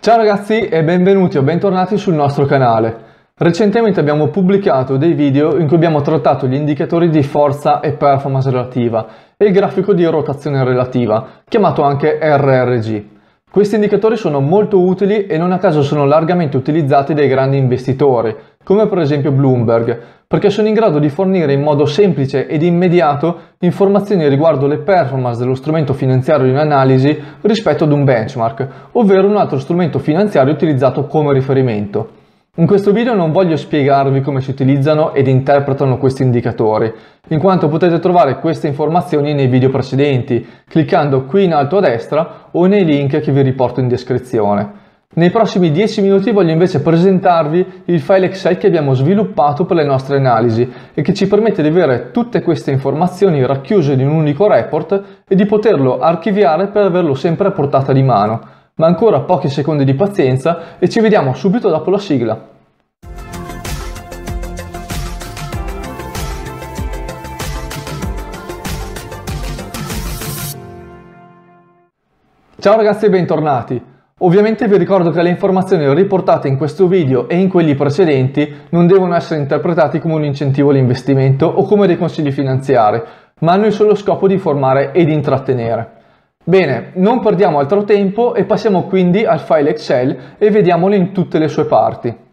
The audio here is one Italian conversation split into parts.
Ciao ragazzi e benvenuti o bentornati sul nostro canale. Recentemente abbiamo pubblicato dei video in cui abbiamo trattato gli indicatori di forza e performance relativa e il grafico di rotazione relativa, chiamato anche RRG. Questi indicatori sono molto utili e non a caso sono largamente utilizzati dai grandi investitori, come per esempio Bloomberg, perché sono in grado di fornire in modo semplice ed immediato informazioni riguardo le performance dello strumento finanziario in analisi rispetto ad un benchmark, ovvero un altro strumento finanziario utilizzato come riferimento. In questo video non voglio spiegarvi come si utilizzano ed interpretano questi indicatori, in quanto potete trovare queste informazioni nei video precedenti, cliccando qui in alto a destra o nei link che vi riporto in descrizione. Nei prossimi 10 minuti voglio invece presentarvi il file Excel che abbiamo sviluppato per le nostre analisi e che ci permette di avere tutte queste informazioni racchiuse in un unico report e di poterlo archiviare per averlo sempre a portata di mano. Ma ancora pochi secondi di pazienza e ci vediamo subito dopo la sigla. Ciao ragazzi e bentornati! Ovviamente vi ricordo che le informazioni riportate in questo video e in quelli precedenti non devono essere interpretate come un incentivo all'investimento o come dei consigli finanziari, ma hanno il solo scopo di informare ed intrattenere. Bene, non perdiamo altro tempo e passiamo quindi al file Excel e vediamolo in tutte le sue parti.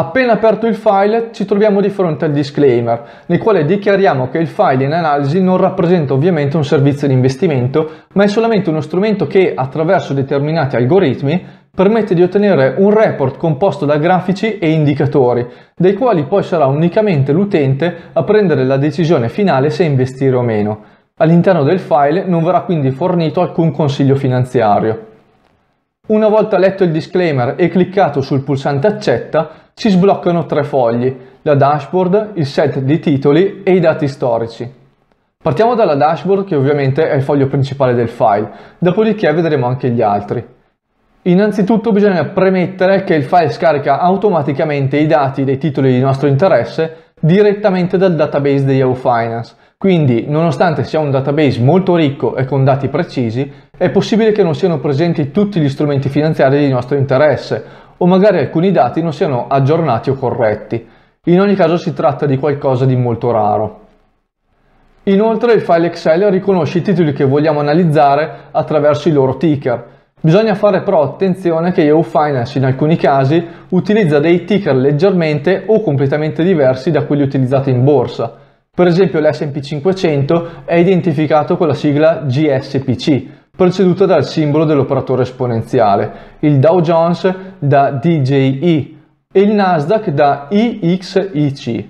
Appena aperto il file ci troviamo di fronte al disclaimer, nel quale dichiariamo che il file in analisi non rappresenta ovviamente un servizio di investimento, ma è solamente uno strumento che, attraverso determinati algoritmi, permette di ottenere un report composto da grafici e indicatori, dei quali poi sarà unicamente l'utente a prendere la decisione finale se investire o meno. All'interno del file non verrà quindi fornito alcun consiglio finanziario. Una volta letto il disclaimer e cliccato sul pulsante accetta, si sbloccano tre fogli, la dashboard, il set di titoli e i dati storici. Partiamo dalla dashboard che ovviamente è il foglio principale del file, dopodiché vedremo anche gli altri. Innanzitutto bisogna premettere che il file scarica automaticamente i dati dei titoli di nostro interesse direttamente dal database di Yahoo Finance, quindi nonostante sia un database molto ricco e con dati precisi, è possibile che non siano presenti tutti gli strumenti finanziari di nostro interesse o magari alcuni dati non siano aggiornati o corretti. In ogni caso si tratta di qualcosa di molto raro. Inoltre il file Excel riconosce i titoli che vogliamo analizzare attraverso i loro ticker. Bisogna fare però attenzione che Yahoo Finance in alcuni casi utilizza dei ticker leggermente o completamente diversi da quelli utilizzati in borsa. Per esempio l'S&P 500 è identificato con la sigla GSPC, preceduta dal simbolo dell'operatore esponenziale, il Dow Jones da DJI e il Nasdaq da IXIC.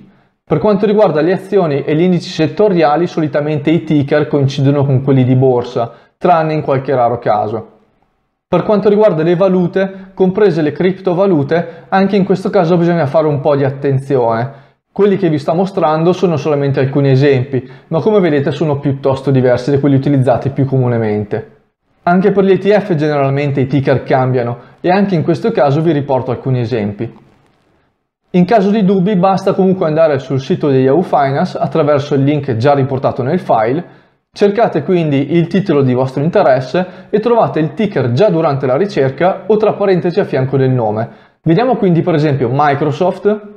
Per quanto riguarda le azioni e gli indici settoriali, solitamente i ticker coincidono con quelli di borsa, tranne in qualche raro caso. Per quanto riguarda le valute, comprese le criptovalute, anche in questo caso bisogna fare un po' di attenzione. Quelli che vi sto mostrando sono solamente alcuni esempi, ma come vedete sono piuttosto diversi da quelli utilizzati più comunemente. Anche per gli ETF generalmente i ticker cambiano e anche in questo caso vi riporto alcuni esempi. In caso di dubbi basta comunque andare sul sito di Yahoo Finance attraverso il link già riportato nel file, cercate quindi il titolo di vostro interesse e trovate il ticker già durante la ricerca o tra parentesi a fianco del nome. Vediamo quindi per esempio Microsoft,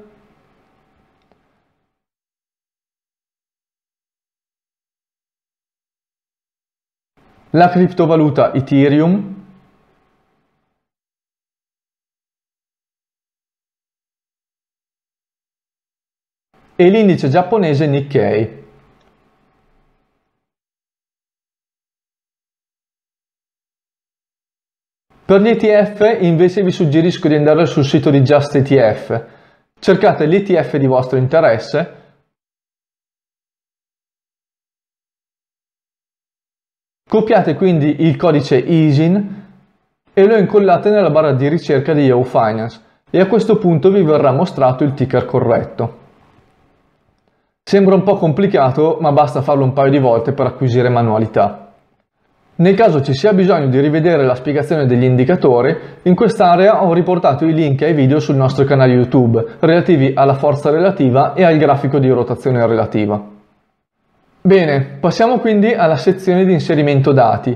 la criptovaluta Ethereum, e l'indice giapponese Nikkei. Per gli ETF invece vi suggerisco di andare sul sito di Just ETF. Cercate l'ETF di vostro interesse Copiate quindi il codice ISIN e lo incollate nella barra di ricerca di Yahoo Finance e a questo punto vi verrà mostrato il ticker corretto. Sembra un po' complicato, ma basta farlo un paio di volte per acquisire manualità. Nel caso ci sia bisogno di rivedere la spiegazione degli indicatori, in quest'area ho riportato i link ai video sul nostro canale YouTube relativi alla forza relativa e al grafico di rotazione relativa. Bene, passiamo quindi alla sezione di inserimento dati.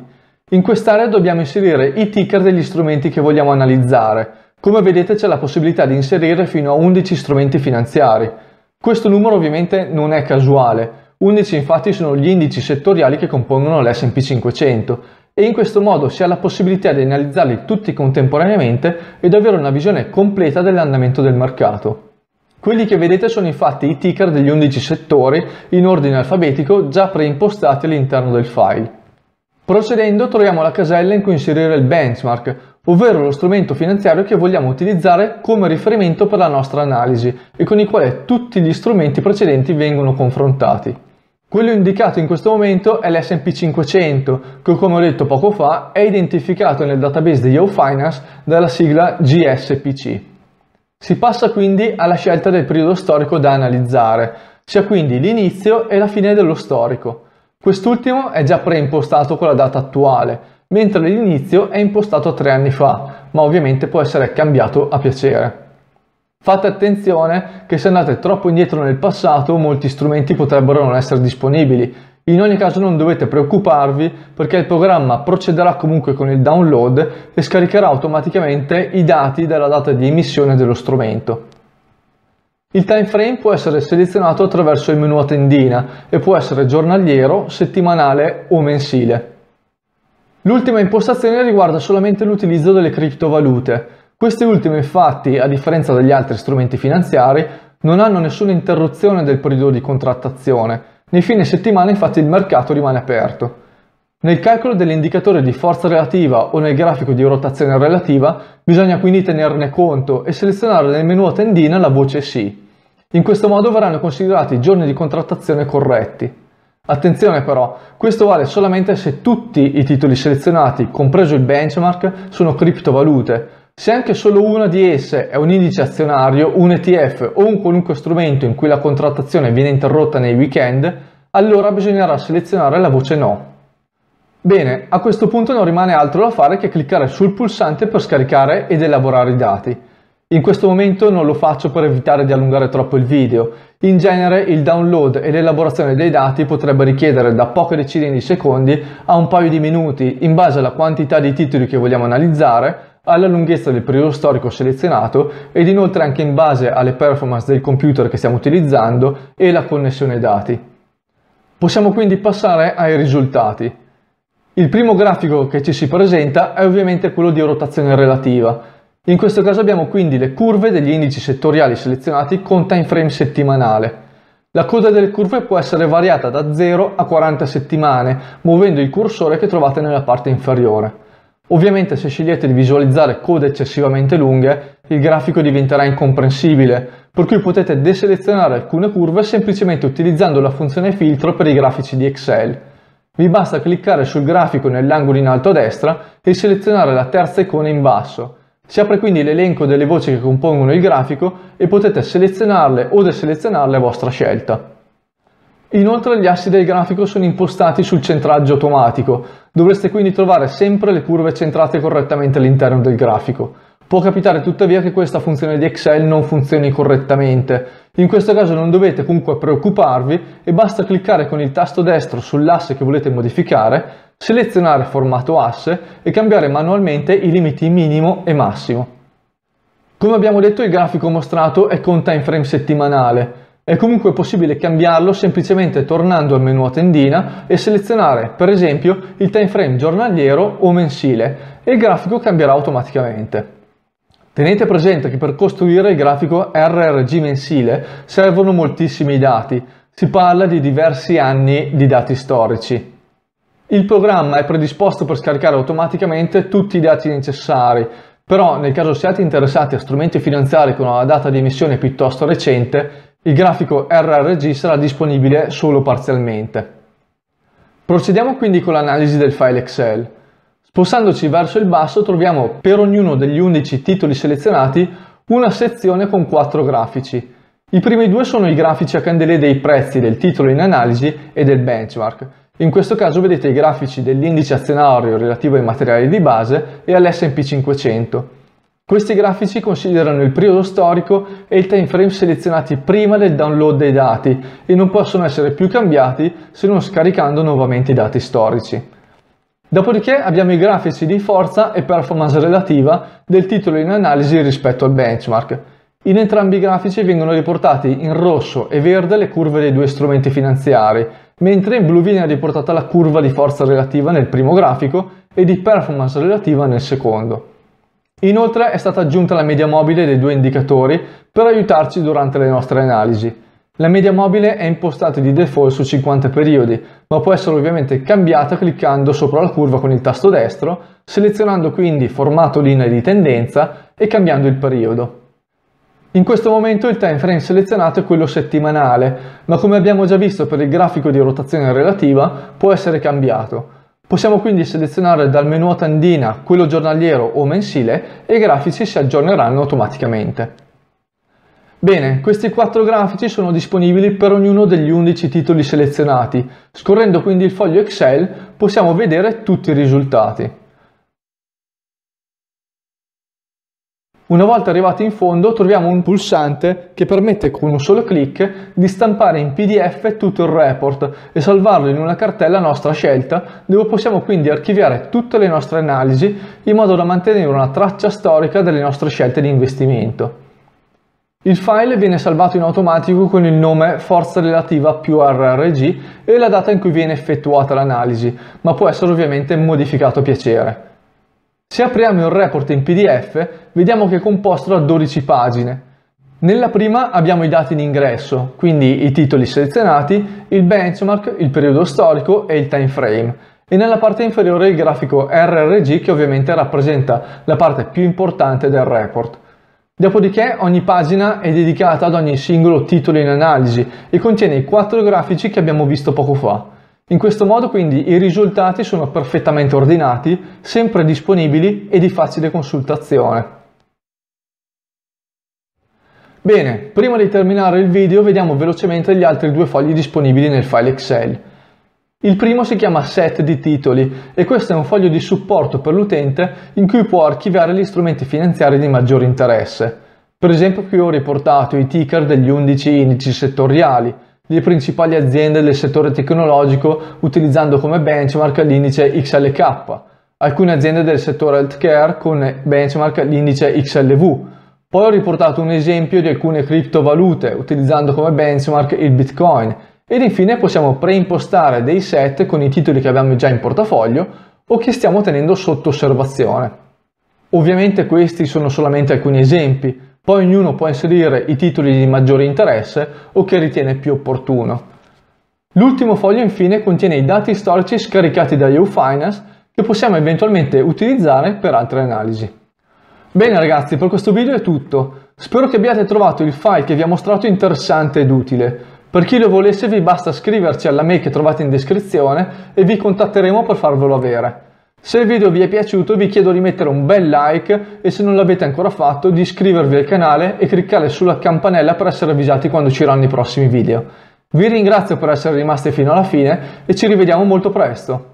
In quest'area dobbiamo inserire i ticker degli strumenti che vogliamo analizzare. Come vedete c'è la possibilità di inserire fino a 11 strumenti finanziari. Questo numero ovviamente non è casuale, 11 infatti sono gli indici settoriali che compongono l'S&P 500 e in questo modo si ha la possibilità di analizzarli tutti contemporaneamente ed avere una visione completa dell'andamento del mercato. Quelli che vedete sono infatti i ticker degli 11 settori in ordine alfabetico già preimpostati all'interno del file. Procedendo troviamo la casella in cui inserire il benchmark, ovvero lo strumento finanziario che vogliamo utilizzare come riferimento per la nostra analisi e con il quale tutti gli strumenti precedenti vengono confrontati. Quello indicato in questo momento è l'S&P 500, che come ho detto poco fa è identificato nel database di Yo Finance dalla sigla GSPC. Si passa quindi alla scelta del periodo storico da analizzare, sia quindi l'inizio e la fine dello storico. Quest'ultimo è già preimpostato con la data attuale, mentre l'inizio è impostato tre anni fa, ma ovviamente può essere cambiato a piacere. Fate attenzione che se andate troppo indietro nel passato molti strumenti potrebbero non essere disponibili in ogni caso non dovete preoccuparvi perché il programma procederà comunque con il download e scaricherà automaticamente i dati della data di emissione dello strumento. Il time frame può essere selezionato attraverso il menu a tendina e può essere giornaliero, settimanale o mensile. L'ultima impostazione riguarda solamente l'utilizzo delle criptovalute. Queste ultime infatti, a differenza degli altri strumenti finanziari, non hanno nessuna interruzione del periodo di contrattazione, nei fine settimana infatti il mercato rimane aperto. Nel calcolo dell'indicatore di forza relativa o nel grafico di rotazione relativa bisogna quindi tenerne conto e selezionare nel menu a tendina la voce sì. In questo modo verranno considerati i giorni di contrattazione corretti. Attenzione però, questo vale solamente se tutti i titoli selezionati, compreso il benchmark, sono criptovalute, se anche solo una di esse è un indice azionario, un ETF o un qualunque strumento in cui la contrattazione viene interrotta nei weekend, allora bisognerà selezionare la voce No. Bene, a questo punto non rimane altro da fare che cliccare sul pulsante per scaricare ed elaborare i dati. In questo momento non lo faccio per evitare di allungare troppo il video. In genere il download e l'elaborazione dei dati potrebbe richiedere da poche decine di secondi a un paio di minuti in base alla quantità di titoli che vogliamo analizzare alla lunghezza del periodo storico selezionato ed inoltre anche in base alle performance del computer che stiamo utilizzando e la connessione dati. Possiamo quindi passare ai risultati. Il primo grafico che ci si presenta è ovviamente quello di rotazione relativa. In questo caso abbiamo quindi le curve degli indici settoriali selezionati con time frame settimanale. La coda delle curve può essere variata da 0 a 40 settimane, muovendo il cursore che trovate nella parte inferiore. Ovviamente se scegliete di visualizzare code eccessivamente lunghe, il grafico diventerà incomprensibile, per cui potete deselezionare alcune curve semplicemente utilizzando la funzione filtro per i grafici di Excel. Vi basta cliccare sul grafico nell'angolo in alto a destra e selezionare la terza icona in basso. Si apre quindi l'elenco delle voci che compongono il grafico e potete selezionarle o deselezionarle a vostra scelta. Inoltre gli assi del grafico sono impostati sul centraggio automatico, dovreste quindi trovare sempre le curve centrate correttamente all'interno del grafico. Può capitare tuttavia che questa funzione di Excel non funzioni correttamente, in questo caso non dovete comunque preoccuparvi e basta cliccare con il tasto destro sull'asse che volete modificare, selezionare formato asse e cambiare manualmente i limiti minimo e massimo. Come abbiamo detto il grafico mostrato è con time frame settimanale, è comunque possibile cambiarlo semplicemente tornando al menu a tendina e selezionare per esempio il time frame giornaliero o mensile e il grafico cambierà automaticamente. Tenete presente che per costruire il grafico RRG mensile servono moltissimi dati, si parla di diversi anni di dati storici. Il programma è predisposto per scaricare automaticamente tutti i dati necessari, però nel caso siate interessati a strumenti finanziari con una data di emissione piuttosto recente, il grafico RRG sarà disponibile solo parzialmente. Procediamo quindi con l'analisi del file Excel. Spostandoci verso il basso troviamo per ognuno degli 11 titoli selezionati una sezione con 4 grafici. I primi due sono i grafici a candele dei prezzi del titolo in analisi e del benchmark. In questo caso vedete i grafici dell'indice azionario relativo ai materiali di base e all'S&P 500. Questi grafici considerano il periodo storico e il time frame selezionati prima del download dei dati e non possono essere più cambiati se non scaricando nuovamente i dati storici. Dopodiché abbiamo i grafici di forza e performance relativa del titolo in analisi rispetto al benchmark. In entrambi i grafici vengono riportati in rosso e verde le curve dei due strumenti finanziari, mentre in blu viene riportata la curva di forza relativa nel primo grafico e di performance relativa nel secondo. Inoltre è stata aggiunta la media mobile dei due indicatori per aiutarci durante le nostre analisi. La media mobile è impostata di default su 50 periodi, ma può essere ovviamente cambiata cliccando sopra la curva con il tasto destro, selezionando quindi formato linea di tendenza e cambiando il periodo. In questo momento il time frame selezionato è quello settimanale, ma come abbiamo già visto per il grafico di rotazione relativa può essere cambiato. Possiamo quindi selezionare dal menu a tandina quello giornaliero o mensile e i grafici si aggiorneranno automaticamente. Bene, questi quattro grafici sono disponibili per ognuno degli 11 titoli selezionati. Scorrendo quindi il foglio Excel possiamo vedere tutti i risultati. Una volta arrivati in fondo troviamo un pulsante che permette con un solo clic di stampare in PDF tutto il report e salvarlo in una cartella a nostra scelta dove possiamo quindi archiviare tutte le nostre analisi in modo da mantenere una traccia storica delle nostre scelte di investimento. Il file viene salvato in automatico con il nome forza relativa più RRG e la data in cui viene effettuata l'analisi, ma può essere ovviamente modificato a piacere. Se apriamo il report in PDF, vediamo che è composto da 12 pagine. Nella prima abbiamo i dati in ingresso, quindi i titoli selezionati, il benchmark, il periodo storico e il time frame. E nella parte inferiore il grafico RRG che ovviamente rappresenta la parte più importante del report. Dopodiché ogni pagina è dedicata ad ogni singolo titolo in analisi e contiene i quattro grafici che abbiamo visto poco fa. In questo modo quindi i risultati sono perfettamente ordinati, sempre disponibili e di facile consultazione. Bene, prima di terminare il video vediamo velocemente gli altri due fogli disponibili nel file Excel. Il primo si chiama set di titoli e questo è un foglio di supporto per l'utente in cui può archiviare gli strumenti finanziari di maggiore interesse. Per esempio qui ho riportato i ticker degli 11 indici settoriali, le principali aziende del settore tecnologico utilizzando come benchmark l'indice XLK, alcune aziende del settore healthcare con benchmark l'indice XLV. Poi ho riportato un esempio di alcune criptovalute utilizzando come benchmark il Bitcoin ed infine possiamo preimpostare dei set con i titoli che abbiamo già in portafoglio o che stiamo tenendo sotto osservazione. Ovviamente questi sono solamente alcuni esempi, poi ognuno può inserire i titoli di maggiore interesse o che ritiene più opportuno. L'ultimo foglio infine contiene i dati storici scaricati da YouFinance che possiamo eventualmente utilizzare per altre analisi. Bene ragazzi, per questo video è tutto. Spero che abbiate trovato il file che vi ho mostrato interessante ed utile. Per chi lo volesse vi basta scriverci alla mail che trovate in descrizione e vi contatteremo per farvelo avere. Se il video vi è piaciuto vi chiedo di mettere un bel like e se non l'avete ancora fatto di iscrivervi al canale e cliccare sulla campanella per essere avvisati quando ci saranno i prossimi video. Vi ringrazio per essere rimasti fino alla fine e ci rivediamo molto presto.